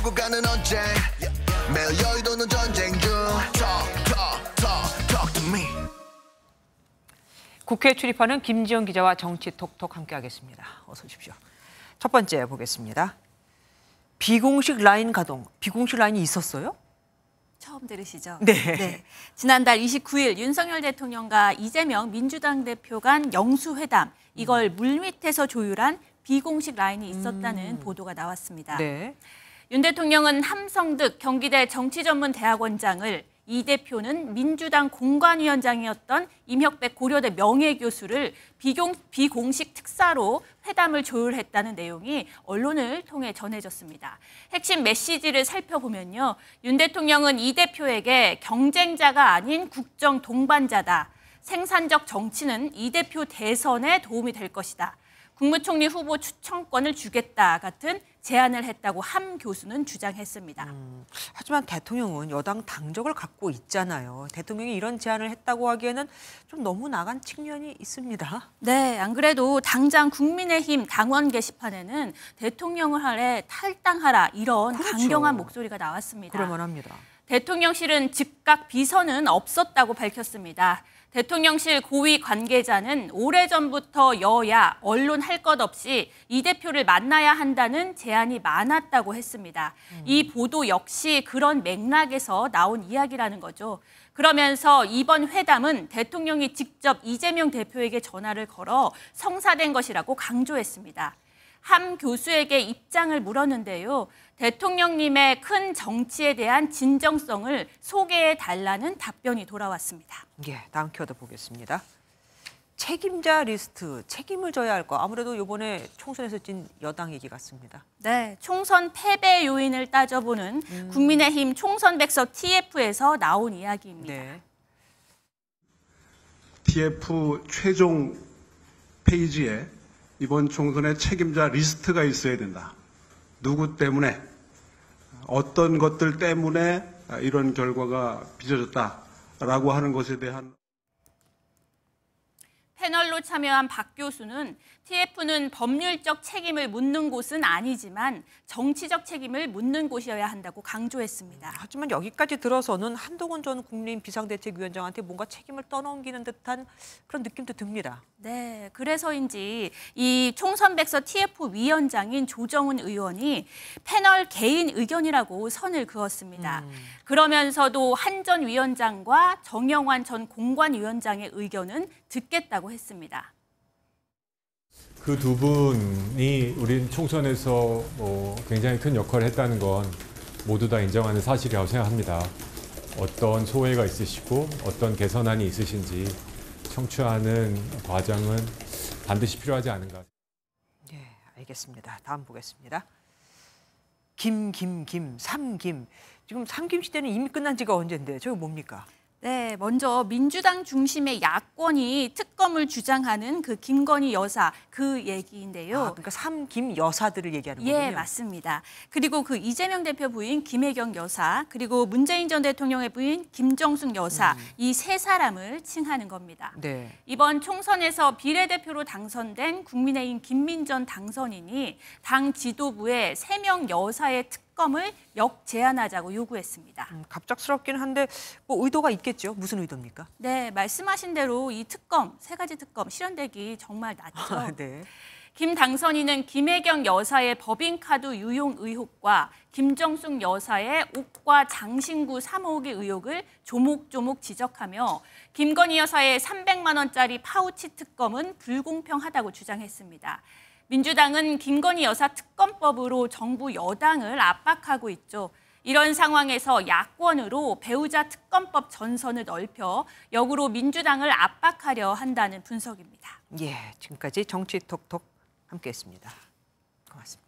오고 가는 언제 매일 여의도는 전쟁 중 Talk, talk, talk, to me 국회에 출입하는 김지영 기자와 정치 톡톡 함께하겠습니다. 어서 오십시오. 첫 번째 보겠습니다. 비공식 라인 가동, 비공식 라인이 있었어요? 처음 들으시죠? 네. 네. 지난달 29일 윤석열 대통령과 이재명 민주당 대표 간 영수회담 이걸 음. 물밑에서 조율한 비공식 라인이 있었다는 음. 보도가 나왔습니다. 네. 윤 대통령은 함성득 경기대 정치전문대학원장을 이 대표는 민주당 공관위원장이었던 임혁백 고려대 명예교수를 비공, 비공식 특사로 회담을 조율했다는 내용이 언론을 통해 전해졌습니다. 핵심 메시지를 살펴보면요. 윤 대통령은 이 대표에게 경쟁자가 아닌 국정 동반자다. 생산적 정치는 이 대표 대선에 도움이 될 것이다. 국무총리 후보 추천권을 주겠다 같은 제안을 했다고 함 교수는 주장했습니다. 음, 하지만 대통령은 여당 당적을 갖고 있잖아요. 대통령이 이런 제안을 했다고 하기에는 좀 너무 나간 측면이 있습니다. 네, 안 그래도 당장 국민의힘 당원 게시판에는 대통령을 하래 탈당하라 이런 그렇죠. 강경한 목소리가 나왔습니다. 그럴만합니다. 대통령실은 즉각 비서는 없었다고 밝혔습니다. 대통령실 고위 관계자는 오래전부터 여야, 언론 할 것 없이 이 대표를 만나야 한다는 제안이 많았다고 했습니다. 음. 이 보도 역시 그런 맥락에서 나온 이야기라는 거죠. 그러면서 이번 회담은 대통령이 직접 이재명 대표에게 전화를 걸어 성사된 것이라고 강조했습니다. 함 교수에게 입장을 물었는데요. 대통령님의 큰 정치에 대한 진정성을 소개해 달라는 답변이 돌아왔습니다. 예, 다음 키워드 보겠습니다. 책임자 리스트, 책임을 져야 할 거. 아무래도 이번에 총선에서 찐 여당 얘기 같습니다. 네, 총선 패배 요인을 따져보는 음. 국민의힘 총선 백석 TF에서 나온 이야기입니다. 네. TF 최종 페이지에 이번 총선의 책임자 리스트가 있어야 된다. 누구 때문에 어떤 것들 때문에 이런 결과가 빚어졌다라고 하는 것에 대한 패널로 참여한 박 교수는 TF는 법률적 책임을 묻는 곳은 아니지만 정치적 책임을 묻는 곳이어야 한다고 강조했습니다. 음, 하지만 여기까지 들어서는 한동훈 전 국민 비상대책위원장한테 뭔가 책임을 떠넘기는 듯한 그런 느낌도 듭니다. 네, 그래서인지 이 총선백서 TF 위원장인 조정훈 의원이 패널 개인 의견이라고 선을 그었습니다. 음. 그러면서도 한 전 위원장과 정영환 전 공관위원장의 의견은 듣겠다고 했습니다. 그 두 분이 우리 총선에서 뭐 굉장히 큰 역할을 했다는 건 모두 다 인정하는 사실이라고 생각합니다. 어떤 소회가 있으시고 어떤 개선안이 있으신지 청취하는 과정은 반드시 필요하지 않은가. 네, 알겠습니다. 다음 보겠습니다. 김, 김, 김, 삼김. 지금 삼김 시대는 이미 끝난 지가 언젠데 저거 뭡니까? 네, 먼저 민주당 중심의 야권이 특검을 주장하는 그 김건희 여사 그 얘기인데요. 아, 그러니까 삼 김 여사들을 얘기하는 예, 거군요. 예, 맞습니다. 그리고 그 이재명 대표 부인 김혜경 여사, 그리고 문재인 전 대통령의 부인 김정숙 여사 음. 이세 사람을 칭하는 겁니다. 네. 이번 총선에서 비례대표로 당선된 국민의힘 김민전 당선인이 당지도부의세 명 여사의 특 검을 역제안하자고 요구했습니다. 음, 갑작스럽긴 한데 뭐 의도가 있겠죠. 무슨 의도입니까? 네, 말씀하신 대로 이 특검, 세 가지 특검 실현되기 정말 낮죠. 아, 네. 김 당선인은 김혜경 여사의 법인카드 유용 의혹과 김정숙 여사의 옥과 장신구 3호기 의혹을 조목조목 지적하며 김건희 여사의 300만 원짜리 파우치 특검은 불공평하다고 주장했습니다. 민주당은 김건희 여사 특검법으로 정부 여당을 압박하고 있죠. 이런 상황에서 야권으로 배우자 특검법 전선을 넓혀 역으로 민주당을 압박하려 한다는 분석입니다. 예, 지금까지 정치톡톡 함께했습니다. 고맙습니다.